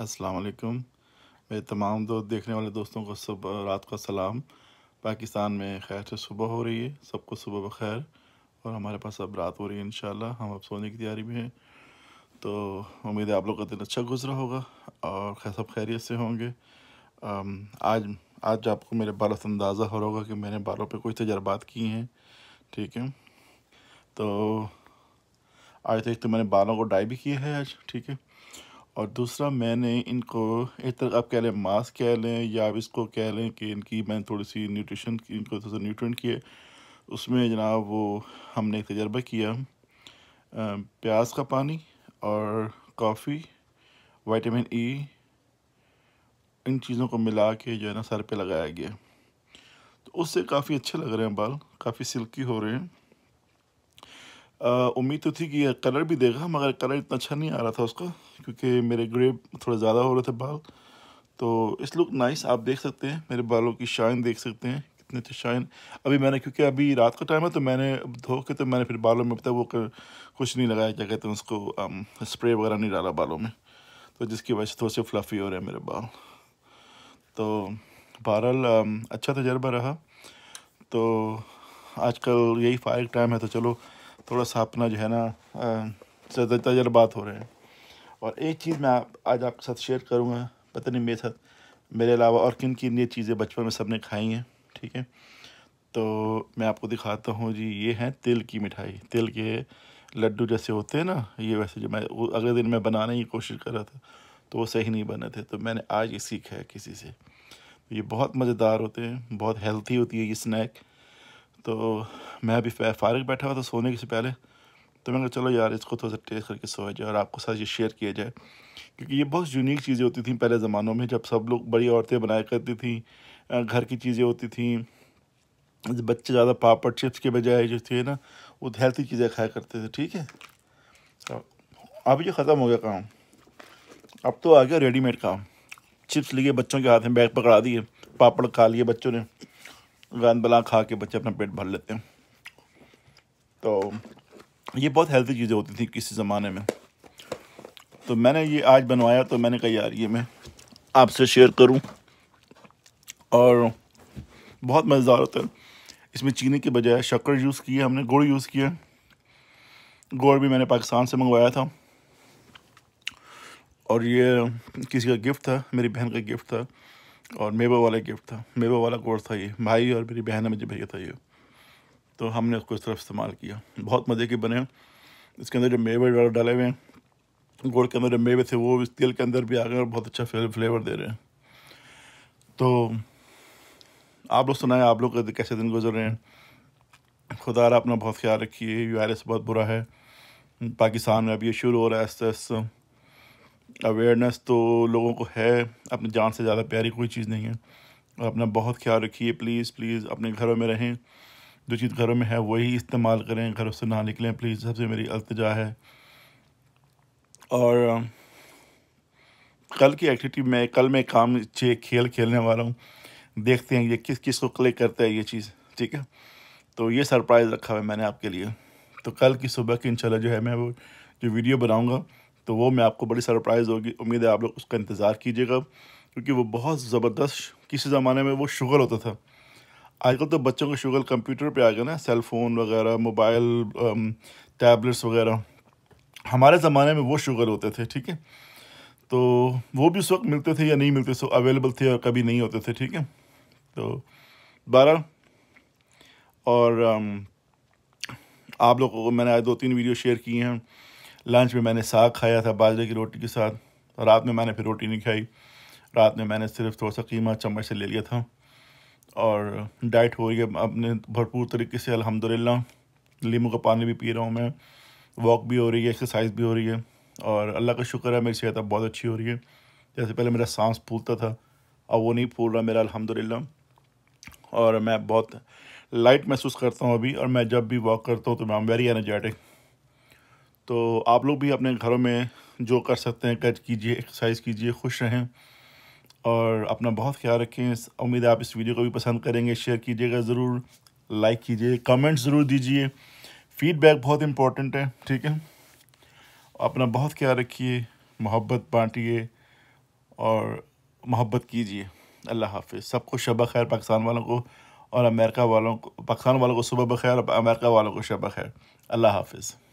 अस्सलाम मेरे तमाम दो देखने वाले दोस्तों को सब रात का सलाम पाकिस्तान में खैर से सुबह हो रही है सबको सुबह बखैर और हमारे पास अब रात हो रही है इन हम अब सोने की तैयारी में हैं तो उम्मीद है आप लोग का दिन अच्छा गुजरा होगा और खैर सब खैरियत से होंगे आज आज आपको मेरे बालों से अंदाज़ा हो रहा होगा कि मैंने बालों पर कुछ तजर्बात किए हैं ठीक है तो आज तक तो मैंने बालों को डाई भी किया है आज ठीक है और दूसरा मैंने इनको एक तरह आप कह लें मास कह लें या आप इसको कह लें कि इनकी मैंने थोड़ी सी न्यूट्रिशन की इनको थोड़ा सा न्यूट्रेंट किए उसमें जनाब वो हमने तजर्बा किया प्याज का पानी और कॉफ़ी वाइटामिन ई इन चीज़ों को मिला के जो है ना सर पे लगाया गया तो उससे काफ़ी अच्छे लग रहे हैं बाल काफ़ी सिल्की हो रहे हैं उम्मीद तो थी कि यह कलर भी देगा मगर कलर इतना अच्छा नहीं आ रहा था उसका क्योंकि मेरे ग्रे थोड़े ज़्यादा हो रहे थे बाल तो इस लुक नाइस आप देख सकते हैं मेरे बालों की शाइन देख सकते हैं कितने अच्छे शाइन अभी मैंने क्योंकि अभी रात का टाइम है तो मैंने धो के तो मैंने फिर बालों में पता वो कर, कुछ नहीं लगाया क्या कहते हैं उसको स्प्रे वगैरह नहीं डाला बालों में तो जिसकी वजह से थोड़े से फ्लफ़ी हो रहे हैं मेरे बाल तो बहरहाल अच्छा तजर्बा रहा तो आजकल यही फायर टाइम है तो चलो थोड़ा सा अपना जो है ना तजर्बात हो रहे हैं और एक चीज़ मैं आप, आज आपके साथ शेयर करूँगा पता नहीं मेरे साथ मेरे अलावा और किन किन ये चीज़ें बचपन में सबने खाई हैं ठीक है तो मैं आपको दिखाता हूँ जी ये है तिल की मिठाई तिल के लड्डू जैसे होते हैं ना ये वैसे जो मैं अगले दिन मैं बनाने की कोशिश कर रहा था तो वो सही नहीं बने थे तो मैंने आज ये सीखा है किसी से ये बहुत मज़ेदार होते हैं बहुत हेल्थी होती है ये स्नैक तो मैं अभी फारग बैठा हुआ था सोने से पहले तो मैंने कहा चलो यार इसको थोड़ा सा टेस्ट करके सोया जाए और आपको साथ ये शेयर किया जाए क्योंकि ये बहुत यूनिक चीज़ें होती थी पहले ज़मानों में जब सब लोग बड़ी औरतें बनाया करती थी घर की चीज़ें होती थी बच्चे ज़्यादा पापड़ चिप्स के बजाय जो थे ना वो हेल्थी चीज़ें खाया करते थे ठीक है तो अब ये ख़त्म हो गया काम अब तो आ गया रेडीमेड काम चिप्स लिए बच्चों के हाथ में बैग पकड़ा दिए पापड़ खा लिए बच्चों ने वैन बला खा के बच्चे अपना पेट भर लेते हैं तो ये बहुत हेल्थी चीज़ें होती थी किसी ज़माने में तो मैंने ये आज बनवाया तो मैंने कहा यार ये मैं आपसे शेयर करूं और बहुत मज़ेदार होता है इसमें चीनी के बजाय शक्कर यूज़ की है हमने गुड़ यूज़ किया गुड़ भी मैंने पाकिस्तान से मंगवाया था और ये किसी का गिफ्ट था मेरी बहन का गिफ्ट था और मेवा वाला गिफ्ट था मेवा वाला कोर्स था ये भाई और मेरी बहन ने मुझे भेजा था ये तो हमने उसको इस तरफ इस्तेमाल किया बहुत मज़े के बने इसके अंदर जो मेवे डाले हुए हैं गुड़ के अंदर जो मेवे थे वो इस तेल के अंदर भी आ गए और बहुत अच्छा फ्लेवर दे रहे हैं तो आप लोग सुनाएं आप लोग कैसे दिन गुजर रहे हैं खुदा अपना बहुत ख्याल रखिए यू बहुत बुरा है पाकिस्तान में अभी ये शुरू हो रहा है ऐसा ऐसा अवेयरनेस तो लोगों को है अपनी जान से ज़्यादा प्यारी कोई चीज़ नहीं है और अपना बहुत ख्याल रखिए प्लीज़ प्लीज़ अपने घरों में रहें जो चीज़ घरों में है वही इस्तेमाल करें घरों से ना निकलें प्लीज़ सबसे मेरी अल्तजा है और कल की एक्टिविटी में कल मैं काम छः खेल खेलने वाला हूँ देखते हैं ये किस किस को क्लिक करता है ये चीज़ ठीक है तो ये सरप्राइज़ रखा हुआ है मैंने आपके लिए तो कल की सुबह की इंशाल्लाह जो है मैं वो जो वीडियो बनाऊँगा तो वो मैं आपको बड़ी सरप्राइज़ होगी उम्मीद है आप लोग उसका इंतज़ार कीजिएगा क्योंकि वो बहुत ज़बरदस्त किसी ज़माने में वो शुगर होता था आजकल तो बच्चों का शुगर कंप्यूटर पे आ गया ना सेल फ़ोन वगैरह मोबाइल टैबलेट्स um, वगैरह हमारे ज़माने में वो शुगर होते थे ठीक है तो वो भी उस वक्त मिलते थे या नहीं मिलते सो अवेलेबल थे और कभी नहीं होते थे ठीक है तो बारह और um, आप लोगों को मैंने आज दो तीन वीडियो शेयर किए हैं लंच में मैंने साग खाया था बाजरे की रोटी के साथ रात में मैंने फिर रोटी नहीं खाई रात में मैंने सिर्फ थोड़ा सा कीमा चम्मच से ले लिया था और डाइट हो रही है अपने भरपूर तरीके से अल्हम्दुलिल्लाह लीमू का पानी भी पी रहा हूँ मैं वॉक भी हो रही है एक्सरसाइज भी हो रही है और अल्लाह का शुक्र है मेरी सेहत अब बहुत अच्छी हो रही है जैसे पहले मेरा सांस फूलता था अब वो नहीं फूल रहा मेरा अल्हम्दुलिल्लाह और मैं बहुत लाइट महसूस करता हूँ अभी और मैं जब भी वॉक करता हूँ तो मैं वेरी एनर्जेटिक तो आप लोग भी अपने घरों में जो कर सकते हैं कर कीजिए एक्सरसाइज कीजिए खुश रहें और अपना बहुत ख्याल रखें उम्मीद है आप इस वीडियो को भी पसंद करेंगे शेयर कीजिएगा ज़रूर लाइक कीजिए कमेंट ज़रूर दीजिए फीडबैक बहुत इम्पोर्टेंट है ठीक है अपना बहुत ख्याल रखिए मोहब्बत बांटिए और मोहब्बत कीजिए अल्लाह हाफि सबको शब खैर पाकिस्तान वालों को और अमेरिका वालों को पाकिस्तान वालों को सुबह बखैर अमेरिका वालों को शब खैर अल्लाह हाफिज़